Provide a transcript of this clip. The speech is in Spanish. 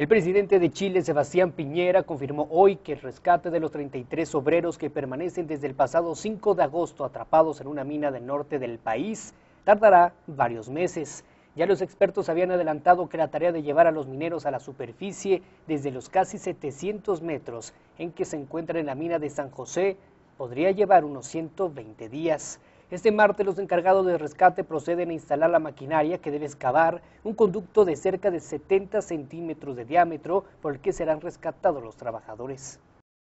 El presidente de Chile, Sebastián Piñera, confirmó hoy que el rescate de los 33 obreros que permanecen desde el pasado 5 de agosto atrapados en una mina del norte del país tardará varios meses. Ya los expertos habían adelantado que la tarea de llevar a los mineros a la superficie desde los casi 700 metros en que se encuentra en la mina de San José podría llevar unos 120 días. Este martes los encargados de rescate proceden a instalar la maquinaria que debe excavar un conducto de cerca de 70 centímetros de diámetro por el que serán rescatados los trabajadores.